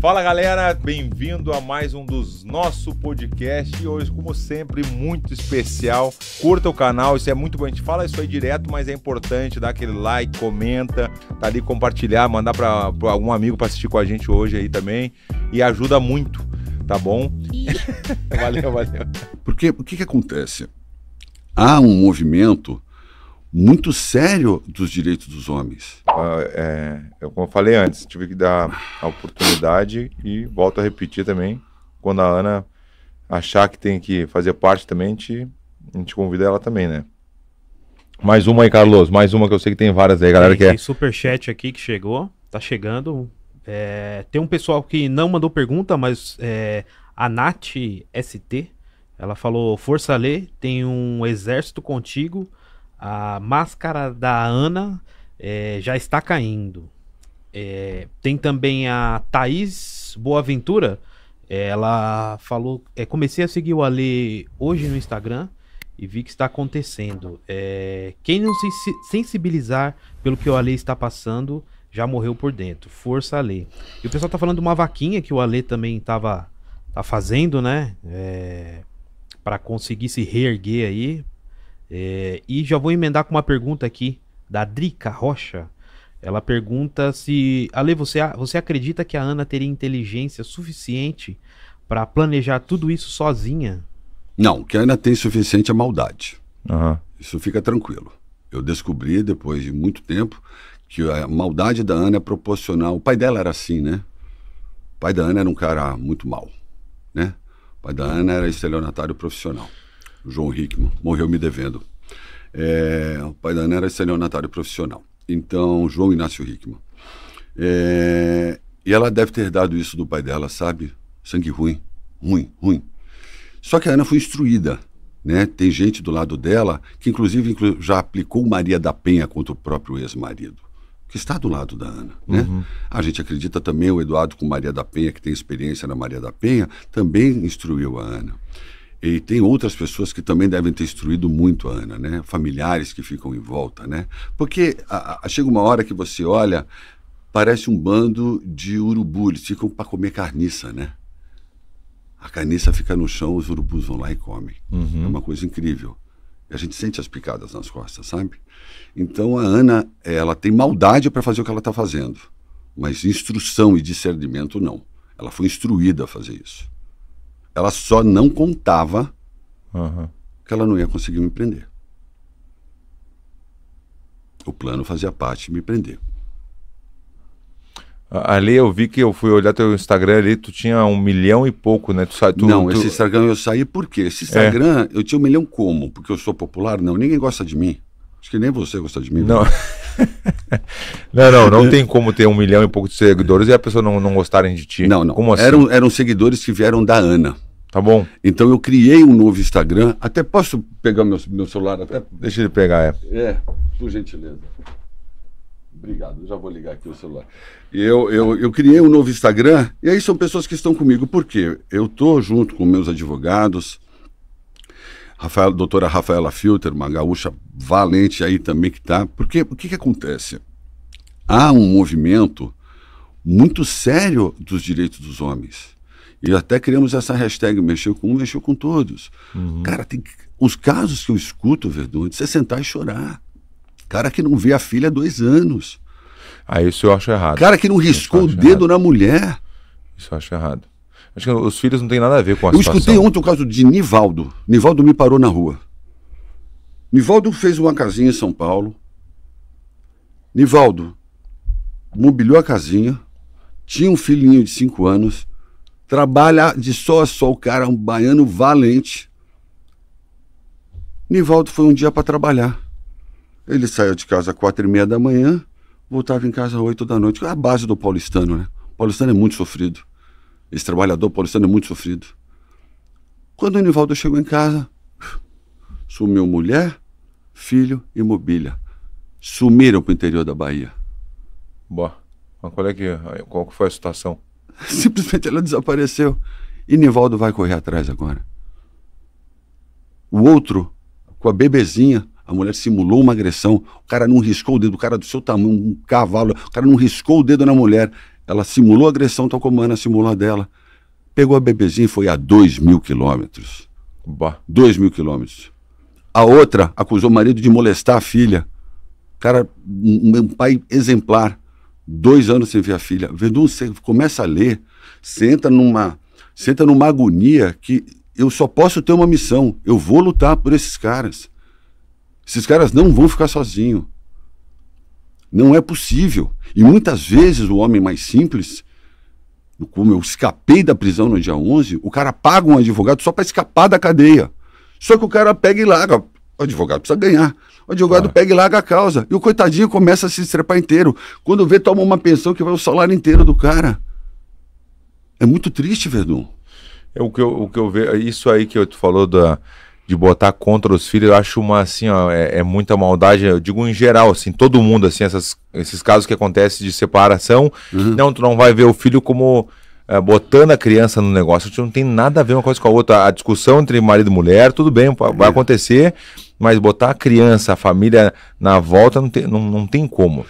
Fala galera, bem-vindo a mais um dos nosso podcast e hoje, como sempre, muito especial. Curta o canal, isso é muito bom. A gente fala isso aí direto, mas é importante dar aquele like, comenta, tá ali compartilhar, mandar para algum amigo para assistir com a gente hoje aí também e ajuda muito, tá bom? valeu, valeu. Porque o que que acontece? Há um movimento muito sério dos direitos dos homens. Ah, é, é, como eu falei antes, tive que dar a oportunidade e volto a repetir também, quando a Ana achar que tem que fazer parte também, a gente, a gente convida ela também, né? Mais uma aí, Carlos, mais uma que eu sei que tem várias aí, galera. Tem, que é... Super chat aqui que chegou, tá chegando. É, tem um pessoal que não mandou pergunta, mas é, a Nath ST, ela falou, força Lê, tem um exército contigo a máscara da Ana é, já está caindo. É, tem também a Thaís Boaventura. É, ela falou. É, comecei a seguir o Ale hoje no Instagram e vi que está acontecendo. É, quem não se sensibilizar pelo que o Ale está passando já morreu por dentro. Força Ale. E o pessoal está falando de uma vaquinha que o Ale também estava tá fazendo, né? É, para conseguir se reerguer aí, é, e já vou emendar com uma pergunta aqui da Drica Rocha. Ela pergunta se. Ale, você, você acredita que a Ana teria inteligência suficiente para planejar tudo isso sozinha? Não, o que a Ana tem suficiente é maldade. Uhum. Isso fica tranquilo. Eu descobri depois de muito tempo que a maldade da Ana é proporcional. O pai dela era assim, né? O pai da Ana era um cara muito mal, né? O pai da Ana era estelionatário profissional o João Hickman, morreu me devendo. É, o pai da Ana era é estelionatário profissional. Então, João Inácio Hickman. É, e ela deve ter dado isso do pai dela, sabe? Sangue ruim, ruim, ruim. Só que a Ana foi instruída. Né? Tem gente do lado dela que, inclusive, inclu já aplicou Maria da Penha contra o próprio ex-marido, que está do lado da Ana. Né? Uhum. A gente acredita também, o Eduardo com Maria da Penha, que tem experiência na Maria da Penha, também instruiu a Ana. E tem outras pessoas que também devem ter instruído muito a Ana, né? Familiares que ficam em volta, né? Porque a, a, chega uma hora que você olha, parece um bando de urubu, eles ficam para comer carniça, né? A carniça fica no chão, os urubus vão lá e comem. Uhum. É uma coisa incrível. E a gente sente as picadas nas costas, sabe? Então a Ana, ela tem maldade para fazer o que ela está fazendo, mas instrução e discernimento não. Ela foi instruída a fazer isso. Ela só não contava uhum. que ela não ia conseguir me prender. O plano fazia parte de me prender. Ali eu vi que eu fui olhar teu Instagram ali, tu tinha um milhão e pouco, né? Tu sai, tu, não, tu... esse Instagram eu saí por quê? Esse é. Instagram é. eu tinha um milhão como? Porque eu sou popular? Não, ninguém gosta de mim. Acho que nem você gosta de mim. Não. Né? não, não, não tem como ter um milhão e pouco de seguidores e a pessoa não, não gostarem de ti. Não, não. Como assim? Eram, eram seguidores que vieram da Ana. Tá bom. Então eu criei um novo Instagram. Até posso pegar meu, meu celular? Até... Deixa ele pegar, é. É, por gentileza. Obrigado, já vou ligar aqui o celular. Eu, eu, eu criei um novo Instagram e aí são pessoas que estão comigo. Por quê? Eu estou junto com meus advogados, Rafael, doutora Rafaela Filter, uma gaúcha valente aí também que está. Porque o que, que acontece? Há um movimento muito sério dos direitos dos homens. E até criamos essa hashtag, mexeu com um, mexeu com todos. Uhum. Cara, tem os casos que eu escuto, Verdun, de você sentar e chorar. Cara que não vê a filha há dois anos. Aí ah, isso eu acho errado. Cara que não riscou o dedo errado. na mulher. Isso eu acho errado. Acho que os filhos não tem nada a ver com a Eu situação. escutei ontem o caso de Nivaldo. Nivaldo me parou na rua. Nivaldo fez uma casinha em São Paulo. Nivaldo mobiliou a casinha, tinha um filhinho de cinco anos, Trabalha de só a sol, cara, um baiano valente. Nivaldo foi um dia para trabalhar. Ele saiu de casa às quatro e meia da manhã, voltava em casa às oito da noite. É a base do paulistano, né? O paulistano é muito sofrido. Esse trabalhador paulistano é muito sofrido. Quando o Nivaldo chegou em casa, sumiu mulher, filho e mobília. Sumiram para o interior da Bahia. Boa. Mas qual, é que, qual foi a situação? Simplesmente ela desapareceu. E Nivaldo vai correr atrás agora. O outro, com a bebezinha, a mulher simulou uma agressão. O cara não riscou o dedo, o cara do seu tamanho, um cavalo, o cara não riscou o dedo na mulher. Ela simulou a agressão, tal como a Ana simulou a dela. Pegou a bebezinha e foi a dois mil quilômetros. Dois mil quilômetros. A outra acusou o marido de molestar a filha. Cara, um, um pai exemplar dois anos sem ver a filha. Verdun, você começa a ler, senta numa, senta numa agonia que eu só posso ter uma missão. Eu vou lutar por esses caras. Esses caras não vão ficar sozinhos. Não é possível. E muitas vezes o homem mais simples, como eu escapei da prisão no dia 11, o cara paga um advogado só para escapar da cadeia. Só que o cara pega e larga. O advogado precisa ganhar. O advogado pega e larga a causa. E o coitadinho começa a se estrepar inteiro. Quando vê, toma uma pensão que vai o salário inteiro do cara. É muito triste, Verdun. É o que eu, o que eu vejo. É isso aí que eu te falou da, de botar contra os filhos, eu acho uma assim, ó, é, é, muita maldade. Eu digo em geral, assim, todo mundo, assim, essas, esses casos que acontecem de separação. Uhum. Não, tu não vai ver o filho como é, botando a criança no negócio. Não tem nada a ver uma coisa com a outra. A discussão entre marido e mulher, tudo bem, vai uhum. acontecer, mas botar a criança, a família na volta, não tem, não, não tem como.